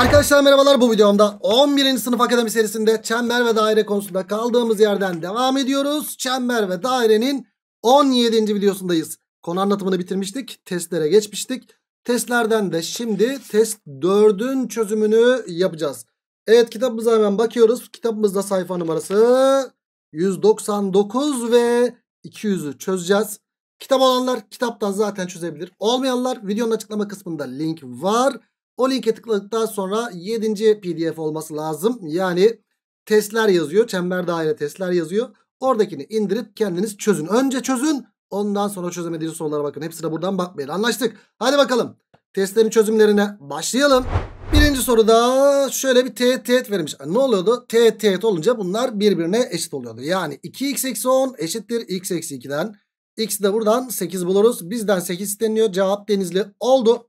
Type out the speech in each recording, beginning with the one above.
Arkadaşlar merhabalar bu videomda 11. sınıf akademi serisinde çember ve daire konusunda kaldığımız yerden devam ediyoruz. Çember ve dairenin 17. videosundayız. Konu anlatımını bitirmiştik. Testlere geçmiştik. Testlerden de şimdi test 4'ün çözümünü yapacağız. Evet kitabımıza hemen bakıyoruz. Kitabımızda sayfa numarası 199 ve 200'ü çözeceğiz. Kitap olanlar kitaptan zaten çözebilir. Olmayanlar videonun açıklama kısmında link var. O linke tıkladıktan sonra 7. pdf olması lazım. Yani testler yazıyor. Çember daire testler yazıyor. Oradakini indirip kendiniz çözün. Önce çözün. Ondan sonra çözemediğiniz sorulara bakın. Hepsine buradan bakmayın. Anlaştık. Hadi bakalım. Testlerin çözümlerine başlayalım. Birinci soruda şöyle bir teğet teğet verilmiş. Ne oluyordu? Teğet teğet olunca bunlar birbirine eşit oluyordu. Yani 2x eksi 10 eşittir x eksi 2'den. X de buradan 8 buluruz. Bizden 8 isteniyor. Cevap denizli oldu.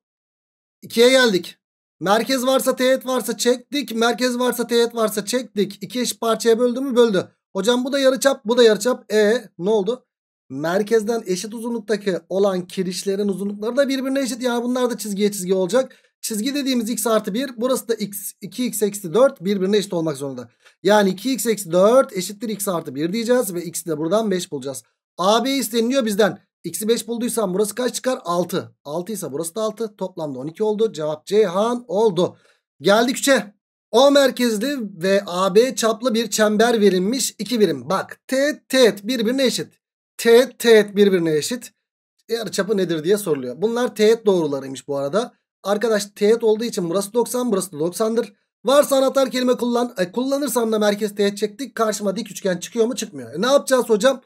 2'ye geldik. Merkez varsa teğet varsa çektik. Merkez varsa teğet varsa çektik. İki eş parçaya böldü mü böldü. Hocam bu da yarıçap bu da yarıçap. E ne oldu? Merkezden eşit uzunluktaki olan kirişlerin uzunlukları da birbirine eşit. Yani bunlar da çizgiye çizgi olacak. Çizgi dediğimiz x artı 1 burası da x, 2x eksi 4 birbirine eşit olmak zorunda. Yani 2x eksi 4 eşittir x artı 1 diyeceğiz ve x'i de buradan 5 bulacağız. AB isteniliyor bizden. X'i 5 bulduysam burası kaç çıkar? 6. 6 ise burası da 6. Toplamda 12 oldu. Cevap Ceyhan oldu. Geldik 3'e. O merkezli ve AB çaplı bir çember verilmiş. 2 birim. Bak teğet teğet birbirine eşit. Teğet teğet birbirine eşit. Yarı çapı nedir diye soruluyor. Bunlar teğet doğrularıymış bu arada. Arkadaş teğet olduğu için burası 90 burası da 90'dır. Varsa anahtar kelime kullan. E, kullanırsam da merkez teğet çektik. Karşıma dik üçgen çıkıyor mu çıkmıyor. E, ne yapacağız hocam?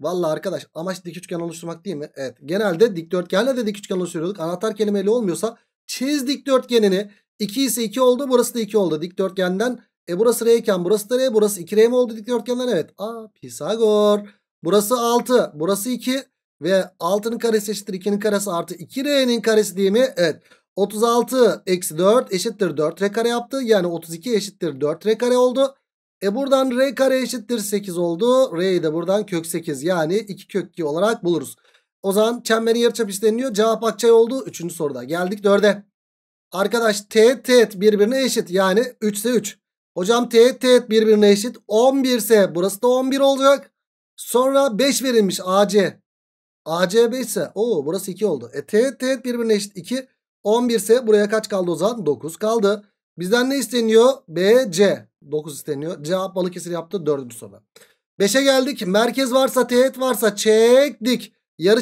Valla arkadaş amaç dik üçgen oluşturmak değil mi? Evet genelde dikdörtgenle de dik üçgen oluşturuyorduk. Anahtar kelimeyle olmuyorsa çiz dikdörtgenini. 2 ise 2 oldu burası da 2 oldu dikdörtgenden. E burası R iken burası da R burası 2R mi oldu dikdörtgenden? Evet. Aa Pisagor. Burası 6 burası 2 ve 6'nın karesi eşittir 2'nin karesi artı 2R'nin karesi değil mi? Evet. 36 eksi 4 eşittir 4R kare yaptı. Yani 32 eşittir 4R kare oldu. E buradan r kare eşittir 8 oldu. R'yi de buradan kök 8 yani 2 kök 2 olarak buluruz. O zaman çemberin yarıçap isteniyor. Cevap akçay oldu. Üçüncü soruda geldik 4'e. Arkadaş t teğet birbirine eşit yani 3 ise 3. Hocam teğet teğet birbirine eşit 11 ise burası da 11 olacak. Sonra 5 verilmiş AC. AC 5 ise o burası 2 oldu. E teğet teğet birbirine eşit 2. 11 ise buraya kaç kaldı o zaman? 9 kaldı. Bizden ne isteniyor? BC. 9 isteniyor. Cevap Balıkesir yaptı 4. soru. 5'e geldik. Merkez varsa teğet varsa çektik.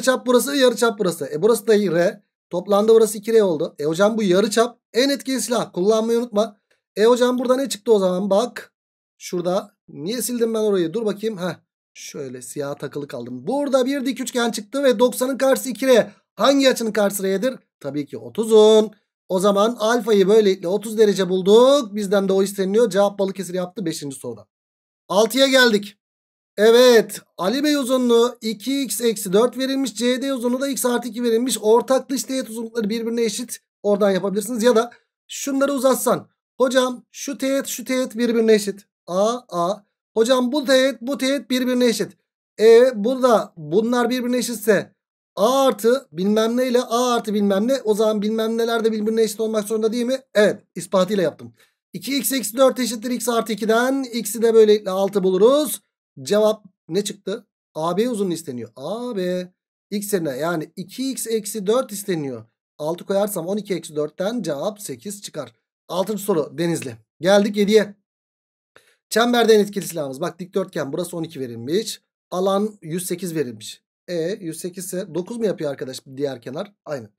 çap burası yarı çap burası. E burası da R. Toplamda burası 2R oldu. E hocam bu yarı çap en etkili silah. Kullanmayı unutma. E hocam burada ne çıktı o zaman? Bak şurada. Niye sildim ben orayı? Dur bakayım. Heh. Şöyle siyah takılı kaldım. Burada bir dik üçgen çıktı ve 90'ın karşısı 2R. Hangi açının karşısı R'dir? Tabii ki 30'un. O zaman alfayı böylelikle 30 derece bulduk. Bizden de o isteniliyor. Cevap Balıkesir yaptı 5. soruda. 6'ya geldik. Evet Ali Bey uzunluğu 2x eksi 4 verilmiş. CD uzunluğu da x artı 2 verilmiş. Ortak dış teğet uzunlukları birbirine eşit. Oradan yapabilirsiniz. Ya da şunları uzatsan. Hocam şu teğet şu teğet birbirine eşit. A A. Hocam bu teğet bu teğet birbirine eşit. E burada bunlar birbirine eşitse A artı bilmem ne ile A artı bilmem ne. O zaman bilmem neler de birbirine eşit olmak zorunda değil mi? Evet ispatıyla yaptım. 2x eksi 4 eşittir x artı 2'den. X'i de böylelikle 6 buluruz. Cevap ne çıktı? AB uzun isteniyor. AB x yerine yani 2x eksi 4 isteniyor. 6 koyarsam 12 eksi 4'ten cevap 8 çıkar. 6. soru Denizli. Geldik 7'ye. Çemberden etkili silahımız. Bak dikdörtgen burası 12 verilmiş. Alan 108 verilmiş. E 108 ise 9 mu yapıyor arkadaş diğer kenar? Aynen.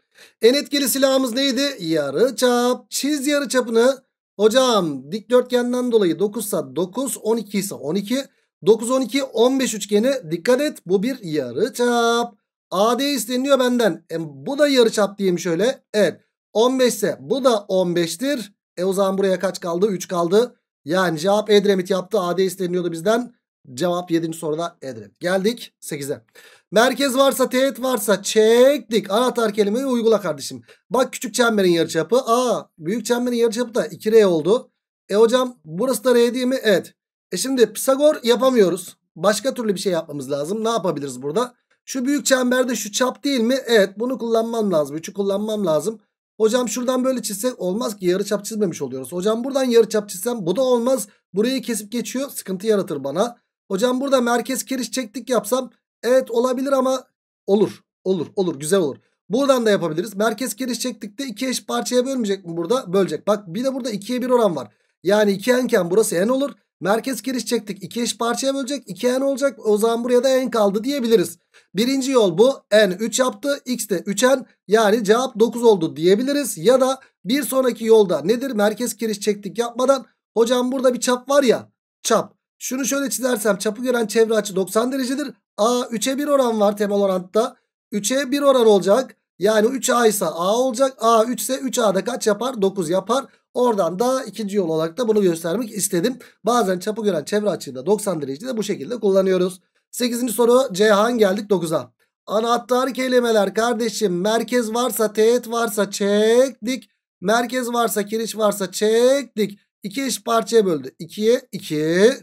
En etkili silahımız neydi? Yarı çap. Çiz yarı çapını. Hocam dikdörtgenden dolayı 9 ise 9, 12 ise 12. 9, 12, 15 üçgeni dikkat et bu bir yarı çap. AD isteniyor benden. E, bu da yarı çap diyeyim şöyle. Evet 15 ise bu da 15'tir. E o zaman buraya kaç kaldı? 3 kaldı. Yani cevap Edremit yaptı. AD isteniyordu bizden. Cevap 7. soruda Edremit. Geldik 8'e. Merkez varsa teğet varsa çektik. Anahtar kelimeyi uygula kardeşim. Bak küçük çemberin yarıçapı aa Büyük çemberin yarıçapı da 2R oldu. E hocam burası da R değil mi? Evet. E şimdi Pisagor yapamıyoruz. Başka türlü bir şey yapmamız lazım. Ne yapabiliriz burada? Şu büyük çemberde şu çap değil mi? Evet bunu kullanmam lazım. Üçü kullanmam lazım. Hocam şuradan böyle çizsek olmaz ki yarı çap çizmemiş oluyoruz. Hocam buradan yarı çap çizsem bu da olmaz. Burayı kesip geçiyor sıkıntı yaratır bana. Hocam burada merkez kiriş çektik yapsam evet olabilir ama olur. Olur olur güzel olur. Buradan da yapabiliriz. Merkez kiriş çektik de iki eş parçaya bölmeyecek mi burada? Bölecek. Bak bir de burada ikiye bir oran var. Yani iki enken burası en olur. Merkez kiriş çektik. iki eş parçaya bölecek. iki en olacak. O zaman buraya da en kaldı diyebiliriz. Birinci yol bu. En 3 yaptı. X de 3 en Yani cevap 9 oldu diyebiliriz. Ya da bir sonraki yolda nedir? Merkez kiriş çektik yapmadan. Hocam burada bir çap var ya. Çap. Şunu şöyle çizersem çapı gören çevre açı 90 derecedir. A 3'e 1 oran var temel orantıda. 3'e 1 oran olacak. Yani 3A ise A olacak. A 3 ise 3A'da kaç yapar? 9 yapar. Oradan da ikinci yol olarak da bunu göstermek istedim. Bazen çapı gören çevre açığında 90 derecede bu şekilde kullanıyoruz. 8. soru Ceyhan geldik 9'a. Anahtar kelimeler kardeşim merkez varsa teğet varsa çektik. Merkez varsa kiriş varsa çektik. 2 eş parçaya böldü. 2'ye 2.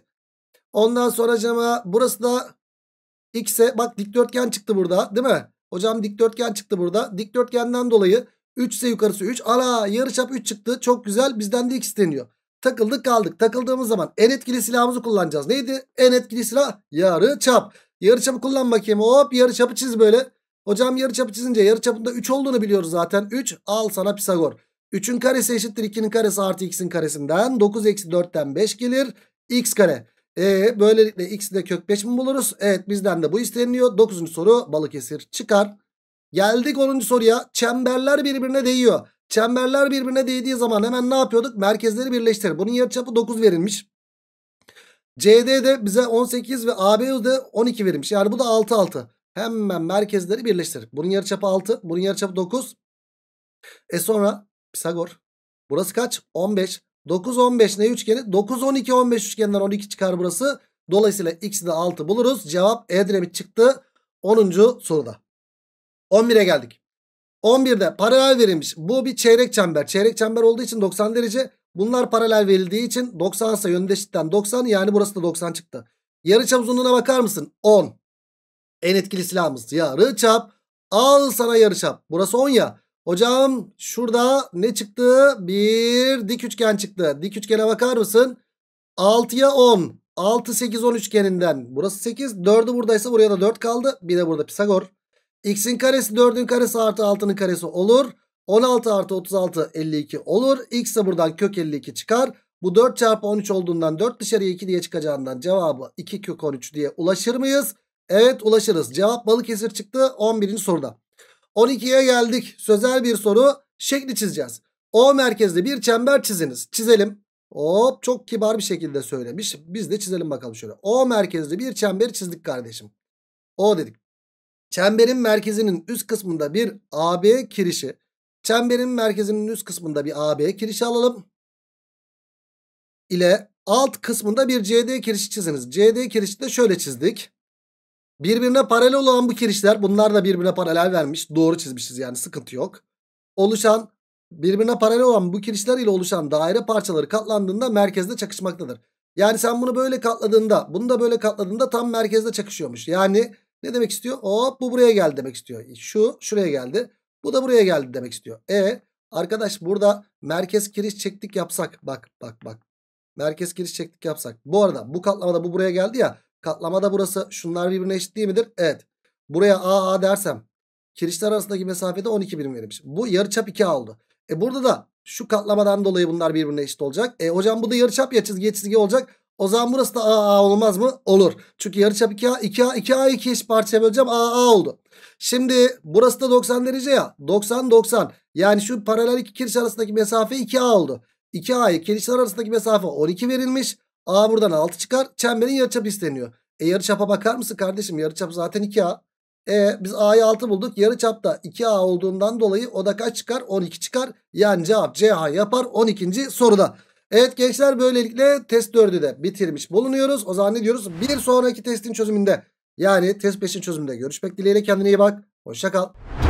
Ondan sonra cama burası da x'e bak dikdörtgen çıktı burada değil mi? Hocam dikdörtgen çıktı burada. Dikdörtgenden dolayı 3 ise yukarısı 3. Ana yarıçap 3 çıktı. Çok güzel. Bizden de x isteniyor. Takıldık kaldık. Takıldığımız zaman en etkili silahımızı kullanacağız. Neydi? En etkili silah yarı çap. Yarı çapı kullan bakayım. Hop çapı çiz böyle. Hocam yarı çapı çizince yarı çapında 3 olduğunu biliyoruz zaten. 3 al sana Pisagor. 3'ün karesi eşittir 2'nin karesi artı x'in karesinden. 9 eksi 4'ten 5 gelir. x kare. E böylelikle x ile kök 5 mi buluruz? Evet bizden de bu isteniliyor. 9. soru Balıkesir çıkar. Geldik 10. soruya. Çemberler birbirine değiyor. Çemberler birbirine değdiği zaman hemen ne yapıyorduk? Merkezleri birleştir. Bunun yarıçapı 9 verilmiş. CD'de bize 18 ve AB'de 12 verilmiş. Yani bu da 6 6. Hemen merkezleri birleştir. Bunun yarıçapı 6, bunun yarıçapı 9. E sonra Pisagor. Burası kaç? 15. 9 15 ne üçgeni? 9 12 15 üçgeninden 12 çıkar burası. Dolayısıyla x'i de 6 buluruz. Cevap Edremit çıktı 10. soruda. 11'e geldik. 11'de paralel verilmiş. Bu bir çeyrek çember. Çeyrek çember olduğu için 90 derece. Bunlar paralel verildiği için 90 ise yöndeşitten 90 yani burası da 90 çıktı. Yarıçap uzunluğuna bakar mısın? 10. En etkili silahımız yarıçap. Al sana yarıçap. Burası 10 ya. Hocam şurada ne çıktı? Bir dik üçgen çıktı. Dik üçgene bakar mısın? 6'ya 10. 6 8 10 üçgeninden. Burası 8. 4'ü buradaysa buraya da 4 kaldı. Bir de burada Pisagor. X'in karesi 4'ün karesi artı 6'nın karesi olur. 16 artı 36 52 olur. X de buradan kök 52 çıkar. Bu 4 çarpı 13 olduğundan 4 dışarıya 2 diye çıkacağından cevabı 2 kök 13 diye ulaşır mıyız? Evet ulaşırız. Cevap balık Balıkesir çıktı 11. soruda. 12'ye geldik. Sözel bir soru şekli çizeceğiz. O merkezli bir çember çiziniz. Çizelim. Hop çok kibar bir şekilde söylemiş. Biz de çizelim bakalım şöyle. O merkezli bir çemberi çizdik kardeşim. O dedik. Çemberin merkezinin üst kısmında bir AB kirişi. Çemberin merkezinin üst kısmında bir AB kirişi alalım. ile alt kısmında bir CD kirişi çiziniz. CD kirişi de şöyle çizdik. Birbirine paralel olan bu kirişler bunlar da birbirine paralel vermiş. Doğru çizmişiz yani sıkıntı yok. Oluşan birbirine paralel olan bu kirişler ile oluşan daire parçaları katlandığında merkezde çakışmaktadır. Yani sen bunu böyle katladığında bunu da böyle katladığında tam merkezde çakışıyormuş. Yani ne demek istiyor? Hop bu buraya geldi demek istiyor. Şu şuraya geldi. Bu da buraya geldi demek istiyor. E arkadaş burada merkez kiriş çektik yapsak. Bak bak bak. Merkez kiriş çektik yapsak. Bu arada bu katlamada bu buraya geldi ya. Katlamada burası. Şunlar birbirine eşit değil midir? Evet. Buraya AA dersem kirişler arasındaki mesafede 12 birim verilmiş. Bu yarıçap 2A oldu. E burada da şu katlamadan dolayı bunlar birbirine eşit olacak. E hocam bu da yarıçap ya çizgi çizgi olacak. O zaman burası da AA olmaz mı? Olur. Çünkü yarıçap 2A 2A 2A 2 eşit parçaya böleceğim. AA oldu. Şimdi burası da 90 derece ya. 90 90. Yani şu paralel iki kiriş arasındaki mesafe 2A oldu. 2A'ya kirişler arasındaki mesafe 12 verilmiş. A buradan 6 çıkar. Çemberin yarıçapı isteniyor. E yarıçapa bakar mısın kardeşim? Yarıçap zaten 2A. E biz A'yı 6 bulduk. yarıçap da 2A olduğundan dolayı o da kaç çıkar? 12 çıkar. Yani cevap CH yapar 12. soruda. Evet gençler böylelikle test 4'ü de bitirmiş bulunuyoruz. O zaman ne diyoruz? Bir sonraki testin çözümünde yani test 5'in çözümünde görüşmek dileğiyle kendine iyi bak. Hoşça kal.